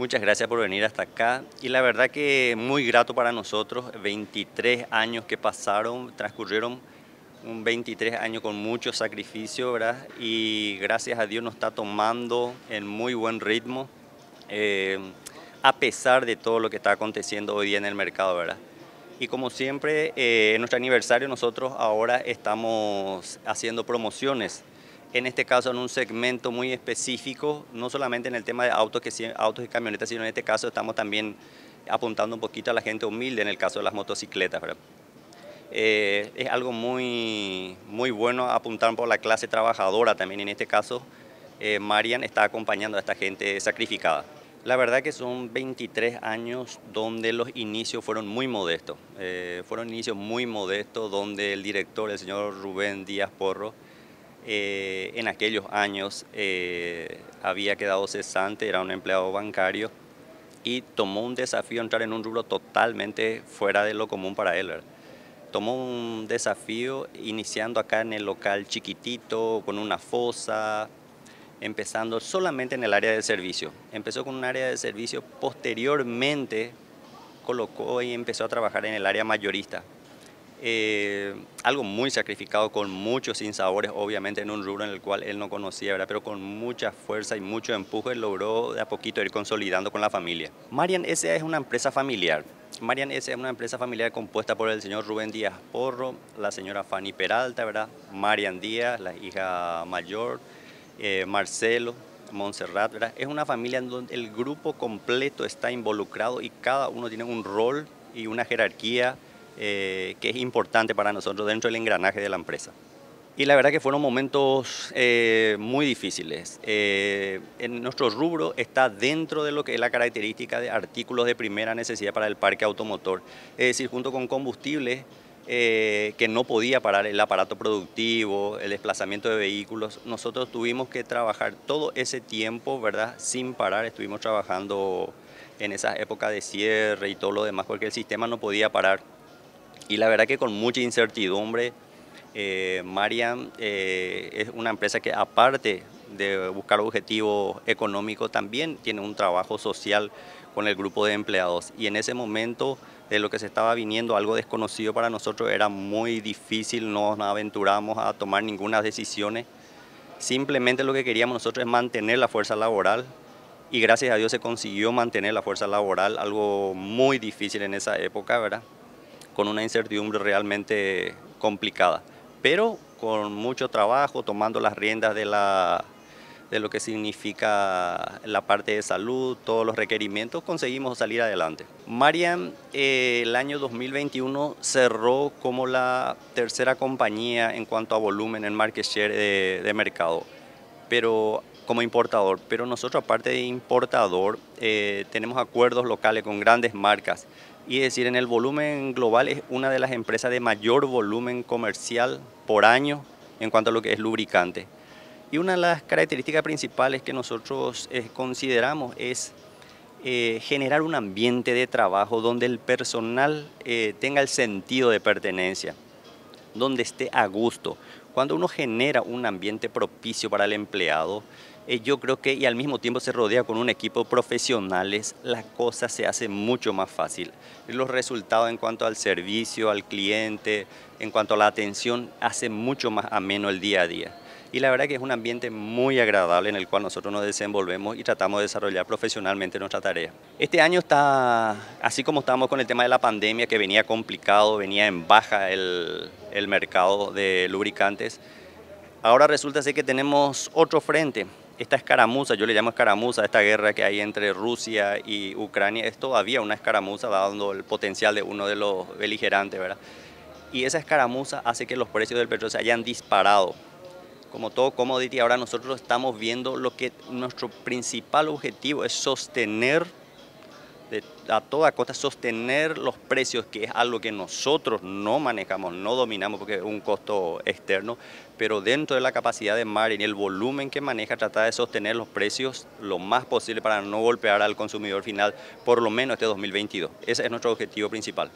Muchas gracias por venir hasta acá y la verdad que muy grato para nosotros, 23 años que pasaron, transcurrieron un 23 años con mucho sacrificio, ¿verdad? Y gracias a Dios nos está tomando en muy buen ritmo, eh, a pesar de todo lo que está aconteciendo hoy día en el mercado, ¿verdad? Y como siempre, eh, en nuestro aniversario nosotros ahora estamos haciendo promociones en este caso en un segmento muy específico, no solamente en el tema de autos, que, autos y camionetas, sino en este caso estamos también apuntando un poquito a la gente humilde en el caso de las motocicletas. Eh, es algo muy, muy bueno apuntar por la clase trabajadora también en este caso. Eh, Marian está acompañando a esta gente sacrificada. La verdad que son 23 años donde los inicios fueron muy modestos. Eh, fueron inicios muy modestos donde el director, el señor Rubén Díaz Porro, eh, en aquellos años eh, había quedado cesante, era un empleado bancario y tomó un desafío entrar en un rubro totalmente fuera de lo común para él. Tomó un desafío iniciando acá en el local chiquitito, con una fosa, empezando solamente en el área de servicio. Empezó con un área de servicio, posteriormente colocó y empezó a trabajar en el área mayorista, eh, algo muy sacrificado, con muchos sinsabores, obviamente en un rubro en el cual él no conocía, ¿verdad? pero con mucha fuerza y mucho empuje logró de a poquito ir consolidando con la familia. Marian S.A. es una empresa familiar. Marian S.A. es una empresa familiar compuesta por el señor Rubén Díaz Porro, la señora Fanny Peralta, ¿verdad? Marian Díaz, la hija mayor, eh, Marcelo, Montserrat, Es una familia en donde el grupo completo está involucrado y cada uno tiene un rol y una jerarquía eh, que es importante para nosotros dentro del engranaje de la empresa. Y la verdad que fueron momentos eh, muy difíciles. Eh, en nuestro rubro está dentro de lo que es la característica de artículos de primera necesidad para el parque automotor, es decir, junto con combustible, que no podía parar el aparato productivo, el desplazamiento de vehículos. Nosotros tuvimos que trabajar todo ese tiempo, ¿verdad? Sin parar, estuvimos trabajando en esa época de cierre y todo lo demás, porque el sistema no podía parar. Y la verdad que con mucha incertidumbre, eh, Marian eh, es una empresa que aparte de buscar objetivos económicos, también tiene un trabajo social con el grupo de empleados. Y en ese momento de lo que se estaba viniendo, algo desconocido para nosotros, era muy difícil, no nos aventuramos a tomar ninguna decisiones. Simplemente lo que queríamos nosotros es mantener la fuerza laboral y gracias a Dios se consiguió mantener la fuerza laboral, algo muy difícil en esa época, ¿verdad? con una incertidumbre realmente complicada, pero con mucho trabajo, tomando las riendas de, la, de lo que significa la parte de salud, todos los requerimientos, conseguimos salir adelante. ...Marian eh, el año 2021 cerró como la tercera compañía en cuanto a volumen en market share de, mercado, pero como importador, pero nosotros aparte de importador eh, tenemos acuerdos locales con grandes marcas y decir, en el volumen global es una de las empresas de mayor volumen comercial por año en cuanto a lo que es lubricante. Y una de las características principales que nosotros eh, consideramos es eh, generar un ambiente de trabajo donde el personal eh, tenga el sentido de pertenencia, donde esté a gusto. Cuando uno genera un ambiente propicio para el empleado, eh, yo creo que y al mismo tiempo se rodea con un equipo profesionales, la cosa se hace mucho más fácil. Los resultados en cuanto al servicio, al cliente, en cuanto a la atención, hace mucho más ameno el día a día y la verdad que es un ambiente muy agradable en el cual nosotros nos desenvolvemos y tratamos de desarrollar profesionalmente nuestra tarea. Este año está, así como estamos con el tema de la pandemia que venía complicado, venía en baja el, el mercado de lubricantes, ahora resulta ser que tenemos otro frente, esta escaramuza, yo le llamo escaramuza, esta guerra que hay entre Rusia y Ucrania, es todavía una escaramuza, dando el potencial de uno de los beligerantes, ¿verdad? Y esa escaramuza hace que los precios del petróleo se hayan disparado. Como todo commodity, ahora nosotros estamos viendo lo que nuestro principal objetivo es sostener a toda costa sostener los precios, que es algo que nosotros no manejamos, no dominamos porque es un costo externo, pero dentro de la capacidad de y el volumen que maneja, tratar de sostener los precios lo más posible para no golpear al consumidor final, por lo menos este 2022. Ese es nuestro objetivo principal.